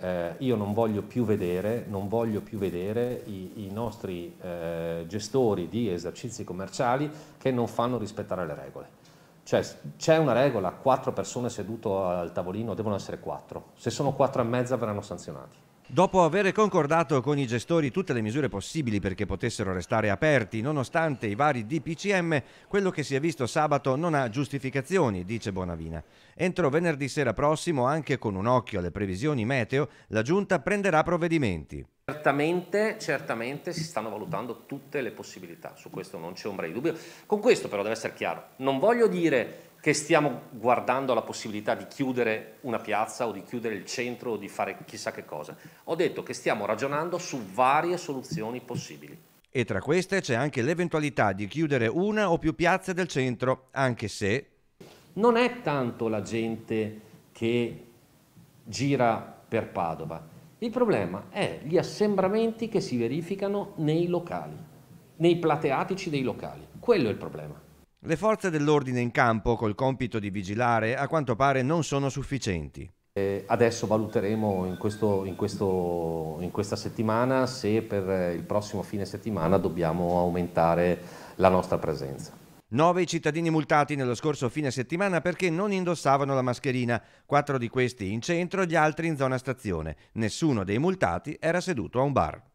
eh, io non voglio più vedere, voglio più vedere i, i, nostri eh, gestori di esercizi commerciali che non fanno rispettare le regole. Cioè c'è una regola, quattro persone sedute al tavolino devono essere quattro, se sono quattro e mezza verranno sanzionati. Dopo aver concordato con i gestori tutte le misure possibili perché potessero restare aperti, nonostante i vari DPCM, quello che si è visto sabato non ha giustificazioni, dice Bonavina. Entro venerdì sera prossimo, anche con un occhio alle previsioni meteo, la Giunta prenderà provvedimenti. Certamente, certamente si stanno valutando tutte le possibilità, su questo non c'è ombra di dubbio. Con questo però deve essere chiaro, non voglio dire che stiamo guardando la possibilità di chiudere una piazza o di chiudere il centro o di fare chissà che cosa. Ho detto che stiamo ragionando su varie soluzioni possibili. E tra queste c'è anche l'eventualità di chiudere una o più piazze del centro, anche se... Non è tanto la gente che gira per Padova, il problema è gli assembramenti che si verificano nei locali, nei plateatici dei locali. Quello è il problema. Le forze dell'ordine in campo, col compito di vigilare, a quanto pare non sono sufficienti. Adesso valuteremo in, questo, in, questo, in, questa settimana se per il prossimo fine settimana dobbiamo aumentare la nostra presenza. Nove cittadini multati nello scorso fine settimana perché non indossavano la mascherina, quattro di questi in centro, gli altri in zona stazione. Nessuno dei multati era seduto a un bar.